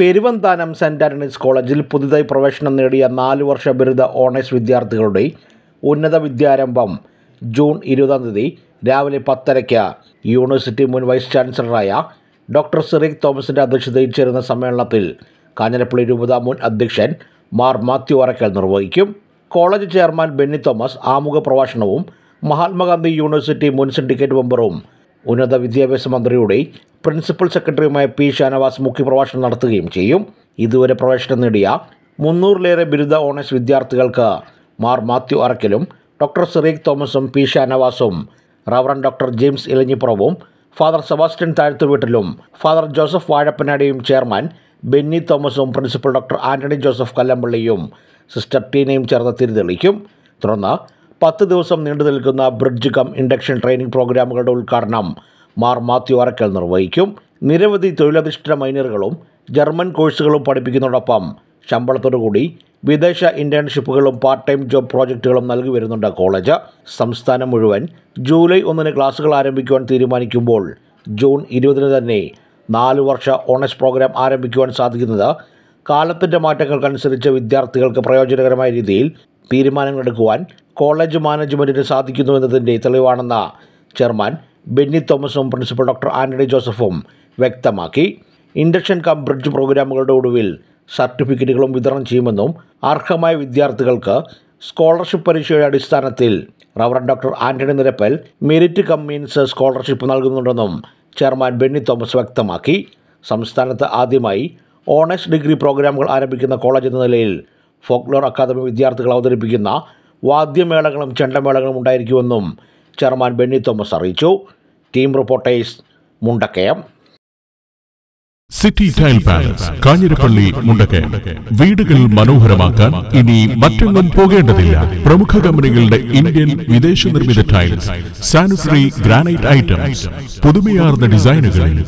Peruvanthanam cent Antony's കോളേജിൽ പുതുതായി പ്രവേശനം നേടിയ നാല് വർഷ ബിരുദ ഓണേഴ്സ് വിദ്യാർത്ഥികളുടെ ഉന്നത വിദ്യാരംഭം ജൂൺ ഇരുപതാം തീയതി രാവിലെ പത്തരയ്ക്ക് യൂണിവേഴ്സിറ്റി മുൻ വൈസ് ചാൻസലറായ ഡോക്ടർ സിറിക് തോമസിൻ്റെ അധ്യക്ഷതയിൽ ചേരുന്ന സമ്മേളനത്തിൽ കാഞ്ഞിരപ്പള്ളി രൂപത മുൻ അധ്യക്ഷൻ മാർ മാത്യു അറക്കൽ നിർവഹിക്കും കോളേജ് ചെയർമാൻ ബെന്നി തോമസ് ആമുഖ പ്രഭാഷണവും മഹാത്മാഗാന്ധി യൂണിവേഴ്സിറ്റി മുൻ സിൻഡിക്കേറ്റ് മെമ്പറും ഉന്നത വിദ്യാഭ്യാസ മന്ത്രിയുടെ പ്രിൻസിപ്പൽ സെക്രട്ടറിയുമായ പി ഷാനവാസ് മുഖ്യപ്രഭാഷണം നടത്തുകയും ചെയ്യും ഇതുവരെ പ്രവേശനം നേടിയ മുന്നൂറിലേറെ ബിരുദ ഓണേഴ്സ് വിദ്യാർത്ഥികൾക്ക് മാർ മാത്യു അറക്കലും ഡോക്ടർ സിറീഖ് തോമസും പി ഷാനവാസും റവറൻ ഡോക്ടർ ജെയിംസ് ഇലഞ്ഞിപ്പുറവും ഫാദർ സെബാസ്റ്റ്യൻ താഴ്ത്തുവീട്ടിലും ഫാദർ ജോസഫ് വാഴപ്പനാടിയും ചെയർമാൻ ബെന്നി തോമസും പ്രിൻസിപ്പൽ ഡോക്ടർ ആന്റണി ജോസഫ് കല്ലമ്പള്ളിയും സിസ്റ്റർ ടീനയും ചേർന്ന് തിരിതെളിക്കും തുടർന്ന് പത്ത് ദിവസം നീണ്ടു നിൽക്കുന്ന ബ്രിഡ്ജ് കം ഇൻഡക്ഷൻ ട്രെയിനിംഗ് പ്രോഗ്രാമുകളുടെ ഉദ്ഘാടനം മാർ മാത്യു അറക്കൽ നിർവഹിക്കും നിരവധി തൊഴിലധിഷ്ഠിത മൈനറുകളും ജർമ്മൻ കോഴ്സുകളും പഠിപ്പിക്കുന്നതോടൊപ്പം ശമ്പളത്തോടുകൂടി വിദേശ ഇന്റേൺഷിപ്പുകളും പാർട്ട് ടൈം ജോബ് പ്രോജക്റ്റുകളും നൽകി വരുന്നുണ്ട് കോളേജ് സംസ്ഥാനം മുഴുവൻ ജൂലൈ ഒന്നിന് ക്ലാസുകൾ ആരംഭിക്കുവാൻ തീരുമാനിക്കുമ്പോൾ ജൂൺ ഇരുപതിന് തന്നെ നാല് വർഷ ഓണേഴ്സ് പ്രോഗ്രാം ആരംഭിക്കുവാൻ സാധിക്കുന്നത് കാലത്തിൻ്റെ മാറ്റങ്ങൾക്കനുസരിച്ച് വിദ്യാർത്ഥികൾക്ക് പ്രയോജനകരമായ രീതിയിൽ തീരുമാനങ്ങളെടുക്കുവാൻ കോളേജ് മാനേജ്മെൻറ്റിന് എന്നതിൻ്റെ തെളിവാണെന്ന ചെയർമാൻ ബെന്നി തോമസും പ്രിൻസിപ്പൽ ഡോക്ടർ ആന്റണി ജോസഫും വ്യക്തമാക്കി ഇൻഡക്ഷൻ കം ബ്രിഡ്ജ് പ്രോഗ്രാമുകളുടെ ഒടുവിൽ സർട്ടിഫിക്കറ്റുകളും വിതരണം ചെയ്യുമെന്നും അർഹമായ വിദ്യാർത്ഥികൾക്ക് സ്കോളർഷിപ്പ് പരീക്ഷയുടെ അടിസ്ഥാനത്തിൽ reverend doctor Antony Nirappel merit cum means scholarship നൽകുന്നുണ്ടെന്നും ചെയർമാൻ ബെന്നി തോമസ് വ്യക്തമാക്കി സംസ്ഥാനത്ത് ആദ്യമായി ഓണേഴ്സ് ഡിഗ്രി പ്രോഗ്രാമുകൾ ആരംഭിക്കുന്ന കോളേജ് എന്ന നിലയിൽ ഫോക്ലോർ അക്കാദമി വിദ്യാർത്ഥികൾ അവതരിപ്പിക്കുന്ന വാദ്യമേളകളും ചെണ്ടമേളകളും ഉണ്ടായിരിക്കുമെന്നും ചെയർമാൻ ബെന്നി തോമസ് അറിയിച്ചു team reporters Mundakayam city tile palace Kanjirappally Mundakayam വീടുകൾ മനോഹരമാക്കാൻ ഇനി മറ്റൊന്നും പോകേണ്ടതില്ല പ്രമുഖ കമ്പനികളുടെ ഇന്ത്യൻ വിദേശ നിർമ്മിത ടൈൽസ് സാനിറ്ററി ഗ്രാനൈറ്റ് ഐറ്റംസ് പുതുമയാർന്ന ഡിസൈനുകളിൽ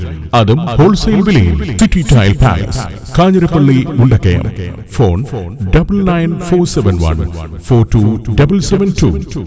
അതും ഹോൾസെയിൽ വിലയിൽ city tile palace Kanjirappally Mundakayam phone double nine four seven one four two double seven to